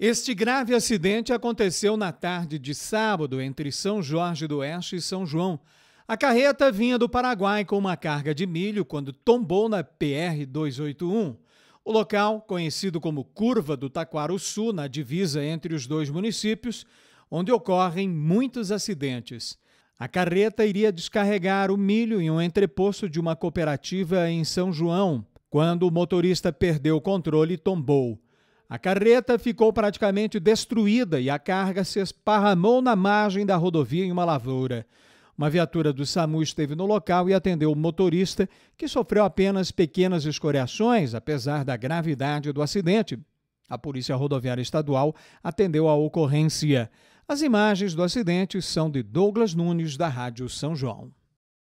Este grave acidente aconteceu na tarde de sábado entre São Jorge do Oeste e São João. A carreta vinha do Paraguai com uma carga de milho quando tombou na PR 281. O local, conhecido como Curva do Sul, na divisa entre os dois municípios, onde ocorrem muitos acidentes. A carreta iria descarregar o milho em um entreposto de uma cooperativa em São João, quando o motorista perdeu o controle e tombou. A carreta ficou praticamente destruída e a carga se esparramou na margem da rodovia em uma lavoura. Uma viatura do SAMU esteve no local e atendeu o motorista, que sofreu apenas pequenas escoriações, apesar da gravidade do acidente. A Polícia Rodoviária Estadual atendeu a ocorrência. As imagens do acidente são de Douglas Nunes, da Rádio São João.